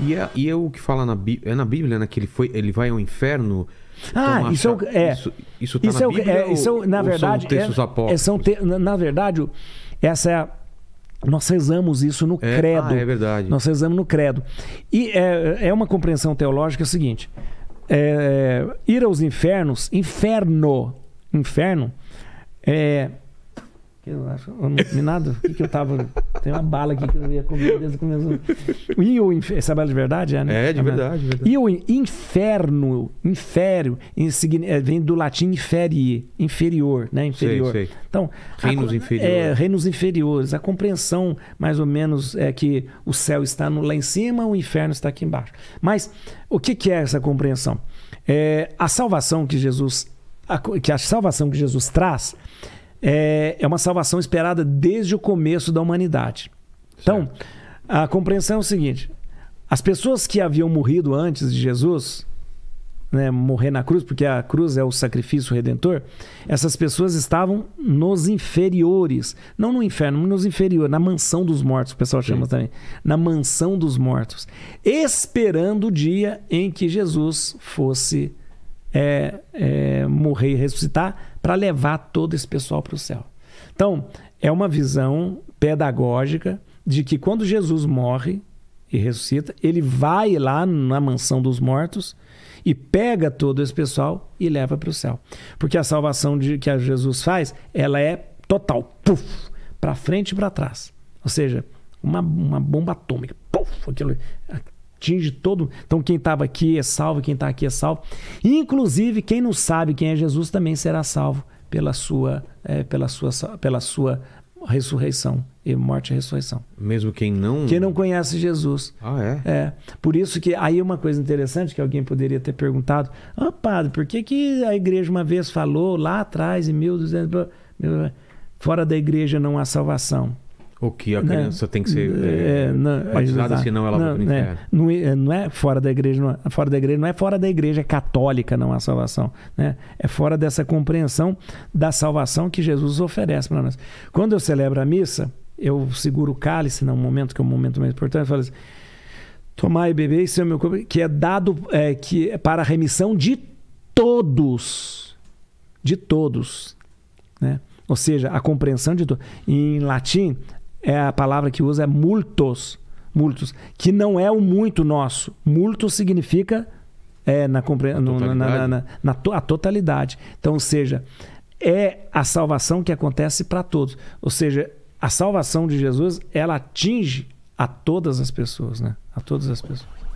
E é, e é o que fala na Bíblia, é na Bíblia, né? Que ele, foi, ele vai ao inferno. Ah, isso é chave, é, isso, isso tá isso é na é, Bíblia, é, isso na verdade, são é, textos é, apócrifos? são te, na, verdade, essa é a, nós rezamos isso no é, ah, credo. Ah, é verdade. Nós rezamos no credo. E é, é uma compreensão teológica é o seguinte: ir aos infernos, inferno, inferno, é, que eu acho minado. O que, que eu tava. Tem uma bala aqui que eu ia comer desde o começo. E o Essa é bala de verdade, é, né? É, de verdade, verdade. E o inferno, infério, é, vem do latim inferior, inferior, né? Inferior. Sei, sei. Então, reinos a, inferiores. É, reinos inferiores. A compreensão, mais ou menos, é que o céu está no, lá em cima, o inferno está aqui embaixo. Mas o que, que é essa compreensão? É, a salvação que Jesus. A, que a salvação que Jesus traz é, é uma salvação esperada desde o começo da humanidade. Então, certo. Então, a compreensão é o seguinte: as pessoas que haviam morrido antes de Jesus, né, morrer na cruz, porque a cruz é o sacrifício redentor, essas pessoas estavam nos inferiores. Não no inferno, nos inferiores, na mansão dos mortos, o pessoal chama Sim. também. Na mansão dos mortos. Esperando o dia em que Jesus fosse é, é, morrer e ressuscitar para levar todo esse pessoal para o céu. Então, é uma visão pedagógica de que quando Jesus morre e ressuscita, ele vai lá na mansão dos mortos e pega todo esse pessoal e leva para o céu. Porque a salvação de, que Jesus faz, ela é total, puf, para frente e para trás. Ou seja, uma, uma bomba atômica, puf, aquilo, atinge todo. Então, quem estava aqui é salvo, quem está aqui é salvo. Inclusive, quem não sabe quem é Jesus também será salvo pela sua, é, pela sua, pela sua ressurreição e morte e ressurreição. Mesmo quem não quem não conhece Jesus. Ah é. É por isso que aí uma coisa interessante que alguém poderia ter perguntado, ah padre, por que que a igreja uma vez falou lá atrás em 1200 fora da igreja não há salvação? o que a criança tem que ser é, é, é não, é, batizada, senão ela não, vai para o inferno. Né? Não, é, fora da igreja, não é fora da igreja, não é fora da igreja católica, não a salvação. Né? É fora dessa compreensão da salvação que Jesus oferece para nós. Quando eu celebro a missa, eu seguro o cálice, num momento que é o um momento mais importante, eu falo assim, tomar e beber, isso é o meu corpo, que é dado é, que é para a remissão de todos. De todos. Né? Ou seja, a compreensão de todos. Em latim, é a palavra que usa é multos, multos, que não é o muito nosso. Multo significa é, na, compre... a, totalidade. Na, na, na, a totalidade. Então, ou seja, é a salvação que acontece para todos. Ou seja, a salvação de Jesus, ela atinge a todas as pessoas, né? A todas as pessoas.